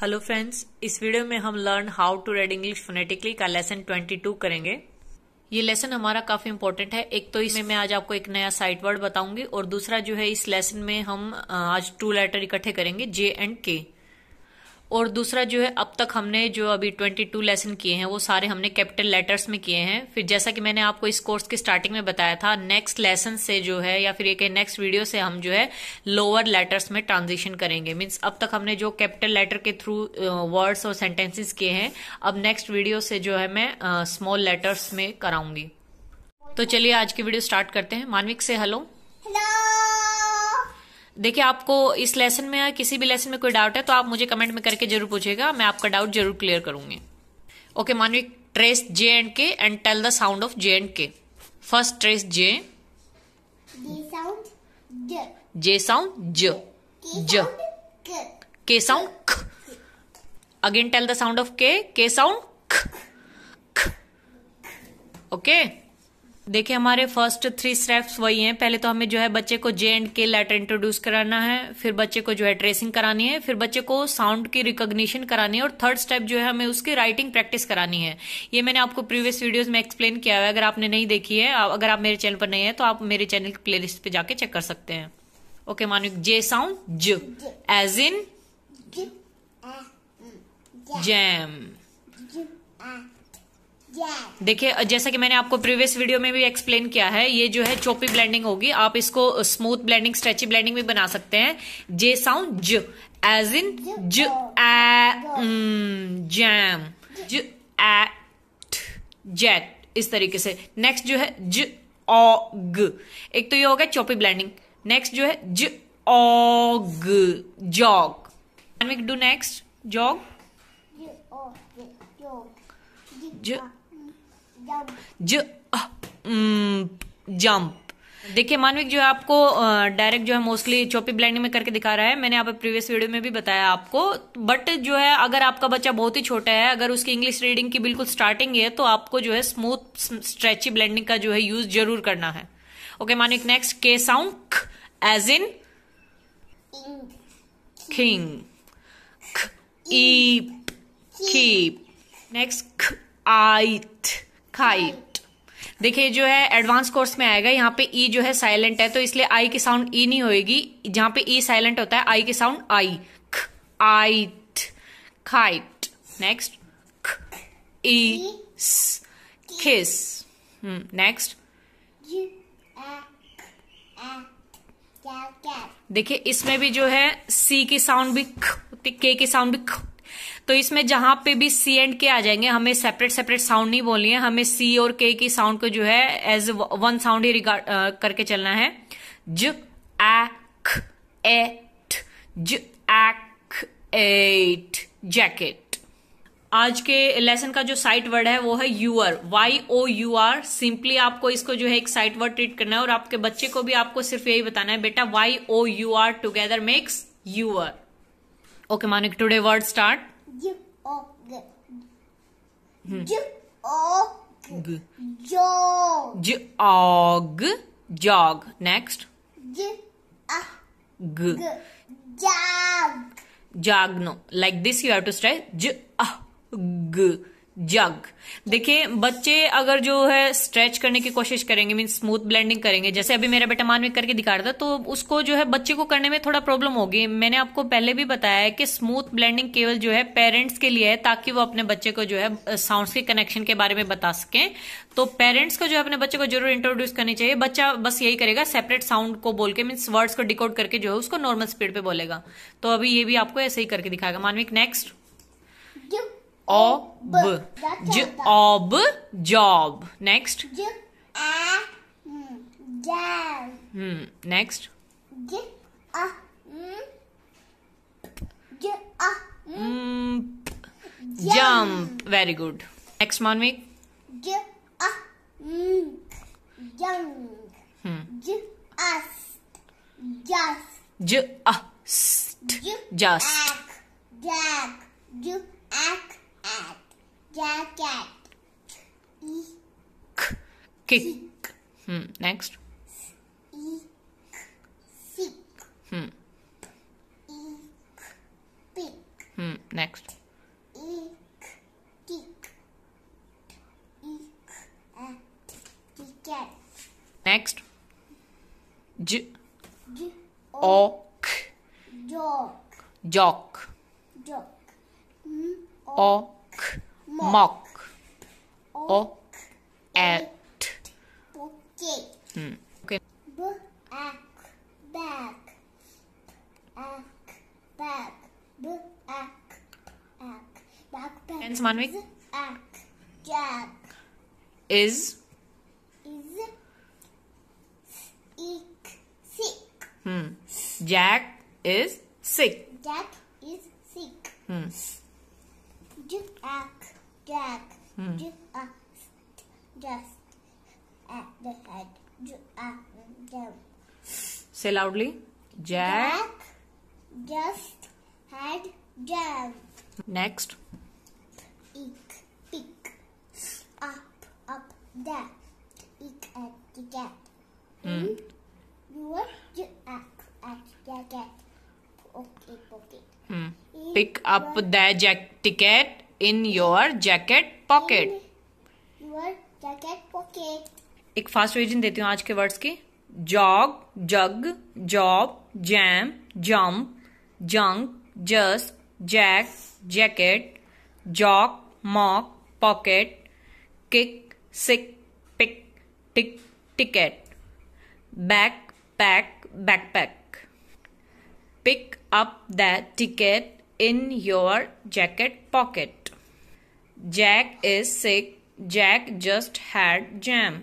Hello friends इस video में हम learn how to read English phonetically का लेसन 22 करेंगे ये लेसन हमारा काफी इम्पोर्टेंट है एक तो इसमें मैं आज आपको एक नया साइट वर्ड बताऊंगी और दूसरा जो है इस लेसन में हम आज टू लेटर इकट्ठे करेंगे जे एंड के और दूसरा जो है अब तक हमने जो अभी 22 लेसन किए हैं वो सारे हमने कैपिटल लेटर्स में किए हैं फिर जैसा कि मैंने आपको इस कोर्स के स्टार्टिंग में बताया था नेक्स्ट लेसन से जो है या फिर एक नेक्स्ट वीडियो से हम जो है लोअर लेटर्स में ट्रांजिशन करेंगे मीन्स अब तक हमने जो कैपिटल लेटर के थ्रू वर्ड्स और सेंटेंसेस किए हैं अब नेक्स्ट वीडियो से जो है मैं स्मॉल लेटर्स में कराऊंगी तो चलिए आज की वीडियो स्टार्ट करते हैं मानविक से हेलो देखिए आपको इस लेसन में या किसी भी लेसन में कोई डाउट है तो आप मुझे कमेंट में करके जरूर पूछेगा मैं आपका डाउट जरूर क्लियर करूंगी okay Manvi trace J and K and tell the sound of J and K first trace J J sound ज ज के साउंड ख again tell the sound of K K sound ख ओके okay? देखिए हमारे first three steps वही हैं पहले तो हमें जो है बच्चे को J and K letter introduce कराना है फिर बच्चे को जो है ट्रेसिंग करानी है फिर बच्चे को साउंड की रिकॉग्निशन करानी है और थर्ड स्टेप जो है हमें उसकी राइटिंग प्रैक्टिस करानी है ये मैंने आपको प्रीवियस वीडियोज में एक्सप्लेन किया है अगर आपने नहीं देखी है अगर आप मेरे चैनल पर नहीं है तो आप मेरे चैनल की प्ले लिस्ट पर जाके चेक कर सकते हैं ओके मानो जे साउंड ज एज इन जैम देखिए जैसा कि मैंने आपको प्रीवियस वीडियो में भी एक्सप्लेन किया है ये जो है चोपी ब्लेंडिंग होगी आप इसको स्मूथ ब्लेंडिंग स्ट्रेची ब्लेंडिंग भी बना सकते हैं जे साउंड ज एज इन ज जैम ज एट जैट इस तरीके से नेक्स्ट जो है ज ऑग एक तो ये हो गया चोपी ब्लेंडिंग नेक्स्ट जो है ज og jog we do next jog ज जम्प जंप देखिए मानविक जो है आपको डायरेक्ट जो है मोस्टली चौपी ब्लाइंडिंग में करके दिखा रहा है मैंने आप प्रीवियस वीडियो में भी बताया आपको बट जो है अगर आपका बच्चा बहुत ही छोटा है अगर उसकी इंग्लिश रीडिंग की बिल्कुल स्टार्टिंग है तो आपको जो है स्मूथ स्ट्रेची ब्लाइंडिंग का जो है यूज जरूर करना है okay Manvik next K sound as in king next eep keep kite देखिए जो है एडवांस कोर्स में आएगा यहाँ पे ई e जो है साइलेंट है तो इसलिए आई की साउंड ई e नहीं होगी जहां पे ई e साइलेंट होता है आई की साउंड आई ख आइट खाइट नेक्स्ट ई खिस नेक्स्ट देखिए इसमें भी जो है सी की साउंड भी ख के की साउंड भी ख तो इसमें जहां पे भी सी एंड के आ जाएंगे हमें सेपरेट सेपरेट साउंड नहीं बोलनी है हमें सी और के की साउंड को जो है एज वन साउंड ही रिगार्ड करके चलना है ज एख एट ज एख एट जैकेट आज के लेसन का जो साइट वर्ड है वो है your Y O U R simply आपको इसको जो है एक साइट वर्ड ट्रीट करना है और आपके बच्चे को भी आपको सिर्फ यही बताना है बेटा Y O U R together makes your okay Manik today word start Hmm. Jog. Jog. Jog. Jog. Next. J. G. Jag. Jag. No. Like this you have to stress. J. G. Jug देखिए बच्चे अगर जो है stretch करने की कोशिश करेंगे mean smooth blending करेंगे जैसे अभी मेरा बेटा मानविक करके दिखा रहा था तो उसको जो है बच्चे को करने में थोड़ा प्रॉब्लम होगी मैंने आपको पहले भी बताया है कि स्मूथ ब्लेंडिंग केवल जो है पेरेंट्स के लिए है ताकि वो अपने बच्चे को जो है साउंड के कनेक्शन के बारे में बता सकें तो पेरेंट्स को जो है अपने बच्चे को जरूर इंट्रोड्यूस करनी चाहिए बच्चा बस यही करेगा सेपरेट साउंड को बोल के मीन्स वर्ड्स को डिकोड करके जो है उसको नॉर्मल स्पीड पे बोलेगा तो अभी ये भी आपको ऐसे ही करके दिखाएगा Manvik next ob. J ob job. Next. J a jam. Hmm. Next. Hmm. Jump. Very good. Next, Manvik. Jump. jump. Hmm. J Just. Just. Jack. Jack cat. Kick. Hmm. Next. Sick. Hmm. Pick. Hmm. Next. Next. J. J. O. K. Jock. Jock. Jock. Mock. Mock o at. Okay. Hmm. Okay. Back, back, back, back, back, back, back. And Manvik. Back, jack. Is. Is. Sick. Sick. Hmm. Jack is sick. Jack is sick. Hmm. Jack, Jack. Just hmm. up, just at the head. Just up, Say loudly. Jack. just had jam. Next. Eek, pick, up, up, down. Eek at the cat. Hmm. You at the cat. Okay, okay. Hmm. Pick up the jack ticket in your jacket pocket एक fast revision देती हूँ आज के words की jog jug job jam jump junk जस jack jacket jock mock pocket kick sick pick tick ticket back pack back pack pick up the ticket in your jacket pocket Jack is sick Jack just had jam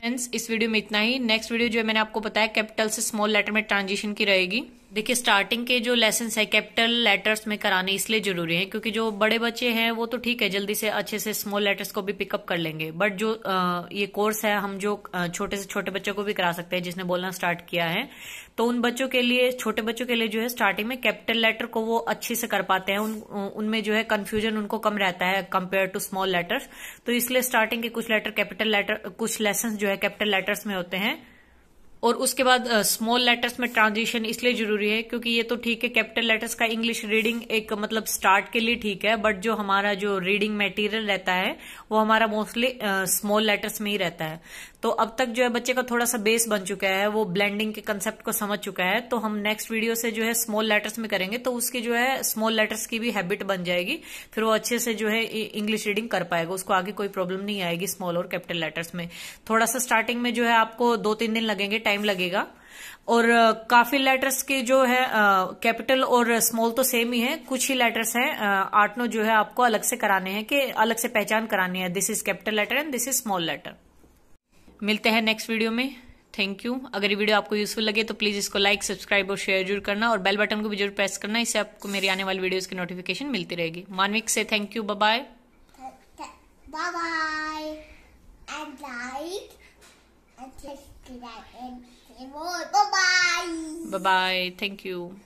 friends इस video में इतना ही next video जो है मैंने आपको बताया capital से small letter में ट्रांजिशन की रहेगी देखिए स्टार्टिंग के जो लेसन है कैपिटल लेटर्स में कराने इसलिए जरूरी है क्योंकि जो बड़े बच्चे हैं वो तो ठीक है जल्दी से अच्छे से स्मॉल लेटर्स को भी पिकअप कर लेंगे बट जो आ, ये कोर्स है हम जो छोटे से छोटे बच्चों को भी करा सकते हैं जिसने बोलना स्टार्ट किया है तो उन बच्चों के लिए छोटे बच्चों के लिए जो है स्टार्टिंग में कैपिटल लेटर को वो अच्छे से कर पाते हैं उन उनमें जो है कन्फ्यूजन उनको कम रहता है कम्पेयर टू स्मॉल लेटर्स तो इसलिए स्टार्टिंग के कुछ लेटर कैपिटल लेटर कुछ लेसन जो है कैपिटल लेटर्स में होते हैं और उसके बाद स्मॉल लेटर्स में ट्रांजिशन इसलिए जरूरी है क्योंकि ये तो ठीक है कैपिटल लेटर्स का इंग्लिश रीडिंग एक मतलब स्टार्ट के लिए ठीक है बट जो हमारा जो रीडिंग मटेरियल रहता है वो हमारा मोस्टली स्मॉल लेटर्स में ही रहता है तो अब तक जो है बच्चे का थोड़ा सा बेस बन चुका है वो ब्लेंडिंग के कंसेप्ट को समझ चुका है तो हम नेक्स्ट वीडियो से जो है स्मॉल लेटर्स में करेंगे तो उसकी जो है स्मॉल लेटर्स की भी हैबिट बन जाएगी फिर वो अच्छे से जो है इंग्लिश रीडिंग कर पाएगा उसको आगे कोई प्रॉब्लम नहीं आएगी स्मॉल और कैपिटल लेटर्स में थोड़ा सा स्टार्टिंग में जो है आपको दो तीन दिन लगेंगे टाइम टाइम लगेगा और काफी लेटर्स के जो है कैपिटल और स्मॉल तो सेम ही है कुछ ही लेटर्स हैं आठ नौ जो है आपको अलग से कराने हैं कि अलग से पहचान करानी है this is capital letter and this is small letter मिलते हैं नेक्स्ट वीडियो में थैंक यू अगर ये वीडियो आपको यूजफुल लगे तो प्लीज इसको लाइक सब्सक्राइब और शेयर जरूर करना और बेल बटन को भी जरूर प्रेस करना इससे आपको मेरी आने वाली वीडियोज की नोटिफिकेशन मिलती रहेगी मानविक से thank you bye bye Bye bye. Bye bye. Thank you.